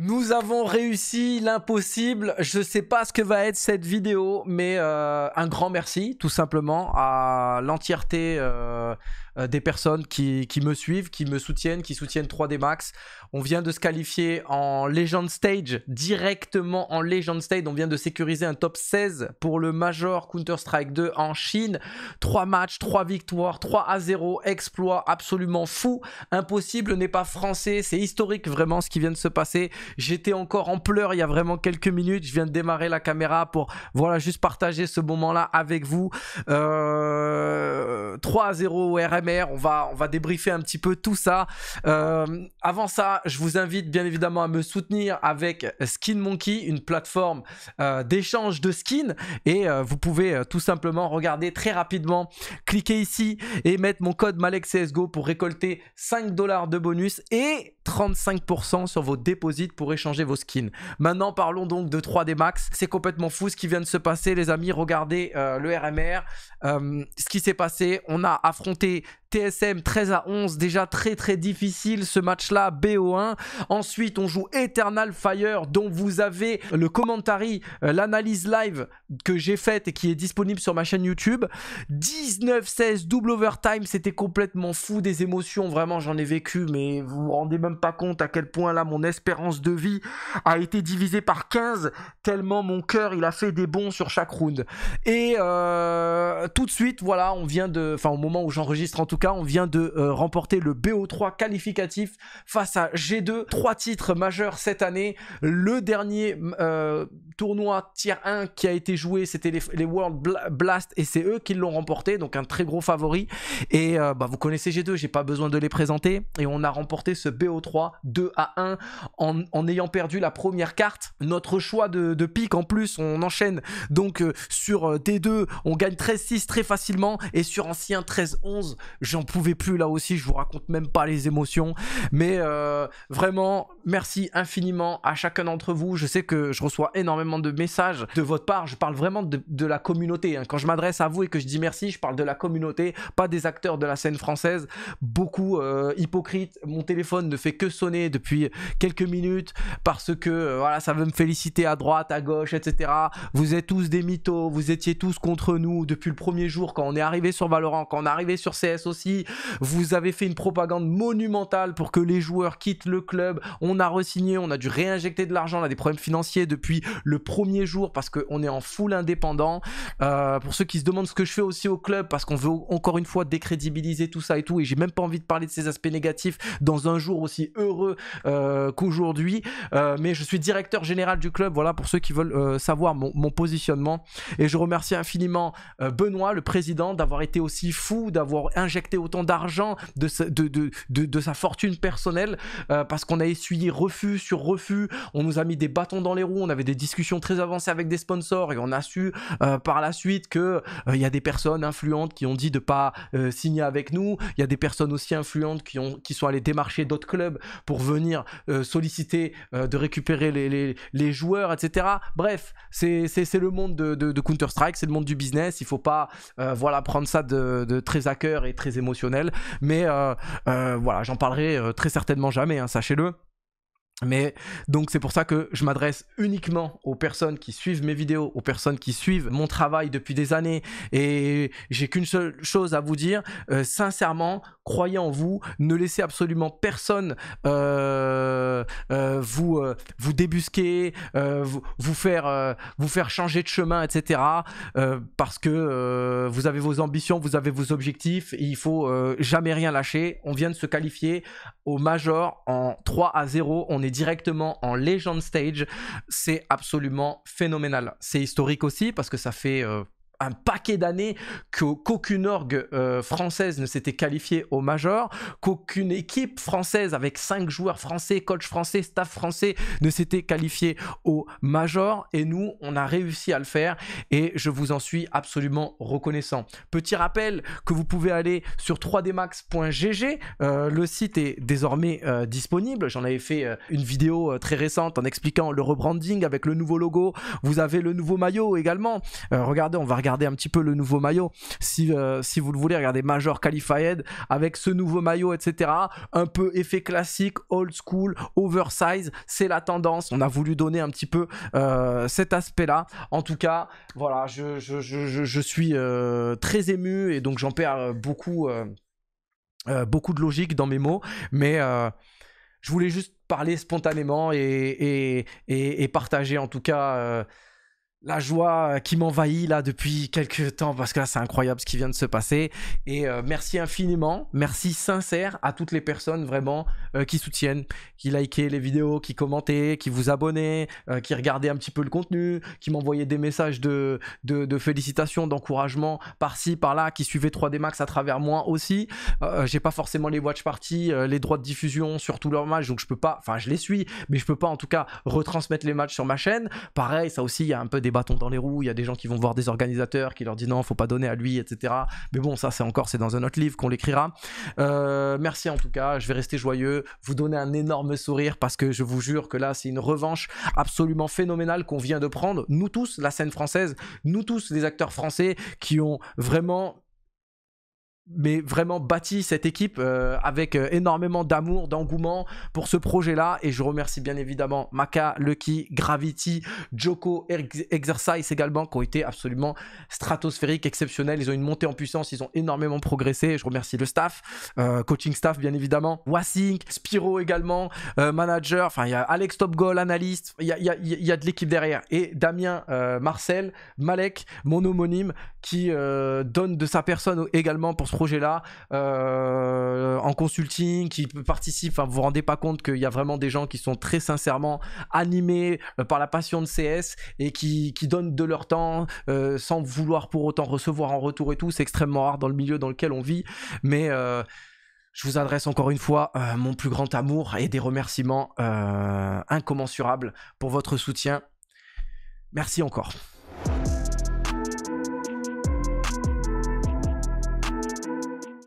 Nous avons réussi l'impossible. Je sais pas ce que va être cette vidéo, mais euh, un grand merci tout simplement à l'entièreté euh, euh, des personnes qui, qui, me suivent, qui me soutiennent, qui soutiennent 3D Max. On vient de se qualifier en Legend Stage, directement en Legend Stage. On vient de sécuriser un top 16 pour le Major Counter-Strike 2 en Chine. 3 matchs, 3 victoires, 3 à 0, exploit absolument fou. Impossible n'est pas français, c'est historique vraiment ce qui vient de se passer. J'étais encore en pleurs il y a vraiment quelques minutes. Je viens de démarrer la caméra pour voilà juste partager ce moment-là avec vous. 3 0 RMR. On va on va débriefer un petit peu tout ça. Euh, avant ça, je vous invite bien évidemment à me soutenir avec Skin Monkey, une plateforme euh, d'échange de skins et euh, vous pouvez tout simplement regarder très rapidement, cliquer ici et mettre mon code MALEXCSGO pour récolter 5 dollars de bonus et 35% sur vos déposits pour échanger vos skins. Maintenant, parlons donc de 3D Max. C'est complètement fou ce qui vient de se passer, les amis. Regardez euh, le RMR, euh, ce qui s'est passé. On a affronté TSM 13 à 11, déjà très très difficile ce match-là, BO1. Ensuite, on joue Eternal Fire, dont vous avez le commentary, euh, l'analyse live que j'ai faite et qui est disponible sur ma chaîne YouTube. 19-16, double overtime, c'était complètement fou des émotions, vraiment j'en ai vécu, mais vous vous rendez même pas compte à quel point là mon espérance de vie a été divisée par 15, tellement mon cœur il a fait des bons sur chaque round. Et euh, tout de suite, voilà, on vient de, enfin au moment où j'enregistre en tout tout cas, on vient de euh, remporter le BO3 qualificatif face à G2. Trois titres majeurs cette année. Le dernier euh, tournoi tier 1 qui a été joué, c'était les, World Blast et c'est eux qui l'ont remporté, donc un très gros favori. Et euh, bah, vous connaissez G2, j'ai pas besoin de les présenter. Et on a remporté ce BO3 2 à 1 en, ayant perdu la première carte. Notre choix de, pique en plus, on enchaîne donc euh, sur t euh, D2, on gagne 13-6 très facilement et sur ancien 13-11, j'en pouvais plus là aussi, je vous raconte même pas les émotions. Mais vraiment, merci infiniment à chacun d'entre vous. Je sais que je reçois énormément de messages de votre part. Je parle vraiment de, la communauté. Hein. Quand je m'adresse à vous et que je dis merci, je parle de la communauté, pas des acteurs de la scène française. Beaucoup hypocrite, euh, hypocrites. Mon téléphone ne fait que sonner depuis quelques minutes parce que euh, voilà, ça veut me féliciter à droite, à gauche, etc. Vous êtes tous des mythos. Vous étiez tous contre nous depuis le premier jour quand on est arrivé sur Valorant, quand on est arrivé sur CS aussi. Vous avez fait une propagande monumentale pour que les joueurs quittent le club. On a resigné, on a dû réinjecter de l'argent, on a des problèmes financiers depuis le premier jour parce qu'on est en full indépendant. Euh, pour ceux qui se demandent ce que je fais aussi au club parce qu'on veut encore une fois décrédibiliser tout ça et tout et j'ai même pas envie de parler de ces aspects négatifs dans un jour aussi heureux euh, qu'aujourd'hui. Euh, mais je suis directeur général du club, voilà pour ceux qui veulent savoir mon, positionnement. Et je remercie infiniment Benoît, le président, d'avoir été aussi fou, d'avoir injecté autant d'argent de, de, sa fortune personnelle parce qu'on a essuyé refus sur refus, on nous a mis des bâtons dans les roues, on avait des discussions très avancés avec des sponsors et on a su euh, par la suite que euh, il y a des personnes influentes qui ont dit de pas euh, signer avec nous, il y a des personnes aussi influentes qui ont qui sont allées démarcher d'autres clubs pour venir solliciter de récupérer les, joueurs, etc. Bref, c'est le monde de, Counter Strike, c'est le monde du business. Il faut pas voilà prendre ça de, très à cœur et très émotionnel, mais voilà, j'en parlerai très certainement jamais, hein, sachez-le. Mais donc c'est pour ça que je m'adresse uniquement aux personnes qui suivent mes vidéos, aux personnes qui suivent mon travail depuis des années. Et j'ai qu'une seule chose à vous dire, euh, sincèrement, croyez en vous, ne laissez absolument personne euh, euh, euh, vous, vous débusquer, vous, faire, vous faire changer de chemin, etc. parce que vous avez vos ambitions, vous avez vos objectifs, il il faut jamais rien lâcher. On vient de se qualifier au Major en 3 à 0, on est directement en Legend Stage, c'est absolument phénoménal. C'est historique aussi parce que ça fait un paquet d'années qu'aucune orgue euh, française ne s'était qualifiée au major, qu'aucune équipe française avec cinq joueurs français, coach français, staff français ne s'était qualifiée au major et nous on a réussi à le faire et je vous en suis absolument reconnaissant. Petit rappel que vous pouvez aller sur 3dmax.gg, euh, le site est désormais euh, disponible, j'en avais fait une vidéo très récente en expliquant le rebranding avec le nouveau logo, vous avez le nouveau maillot également, regardez on va regarder regardez un petit peu le nouveau maillot. Si, euh, si vous le voulez, regardez Major Qualified avec ce nouveau maillot, etc. Un peu effet classique, old school, oversize. C'est la tendance. On a voulu donner un petit peu euh, cet aspect-là. En tout cas, voilà, je, suis euh, très ému et donc j'en perds beaucoup, beaucoup de logique dans mes mots. Mais je voulais juste parler spontanément et partager en tout cas la joie euh, qui m'envahit là depuis quelques temps parce que là c'est incroyable ce qui vient de se passer et euh, merci infiniment, merci sincère à toutes les personnes vraiment euh, qui soutiennent, qui likaient les vidéos, qui commentaient, qui vous abonnaient, qui regardaient un petit peu le contenu, qui m'envoyaient des messages de, de, félicitations, d'encouragement par-ci, par-là, qui suivaient 3D Max à travers moi aussi. J'ai pas forcément les watch parties, les droits de diffusion sur tous leurs matchs donc je peux pas, enfin je les suis mais je peux pas en tout cas retransmettre les matchs sur ma chaîne. Pareil ça aussi il y a un peu des bâtons dans les roues, il y a des gens qui vont voir des organisateurs qui leur disent non, faut pas donner à lui, etc. Mais bon, ça c'est encore, c'est dans un autre livre qu'on l'écrira. Euh, merci en tout cas, je vais rester joyeux, vous donner un énorme sourire parce que je vous jure que là c'est une revanche absolument phénoménale qu'on vient de prendre, nous tous, la scène française, nous tous les acteurs français qui ont vraiment mais vraiment bâti cette équipe euh, avec euh, énormément d'amour, d'engouement pour ce projet-là. Et je remercie bien évidemment Maka, Lucky, Gravity, Joko, Exercise également, qui ont été absolument stratosphériques, exceptionnels. Ils ont une montée en puissance, ils ont énormément progressé. Je remercie le staff, euh, coaching staff bien évidemment, Wasink, Spiro également, manager, enfin il y a Alex Topgol, analyste, il y a, y a, de l'équipe derrière. Et Damien, Marcel, Malek, mon homonyme, qui donne de sa personne également pour ce Projet là euh, en consulting, qui participent. à vous vous rendez pas compte qu'il y a vraiment des gens qui sont très sincèrement animés euh, par la passion de CS et qui, qui donnent de leur temps euh, sans vouloir pour autant recevoir en retour et tout. C'est extrêmement rare dans le milieu dans lequel on vit, mais je vous adresse encore une fois mon plus grand amour et des remerciements incommensurables pour votre soutien. Merci encore.